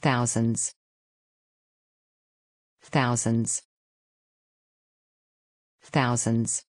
thousands thousands thousands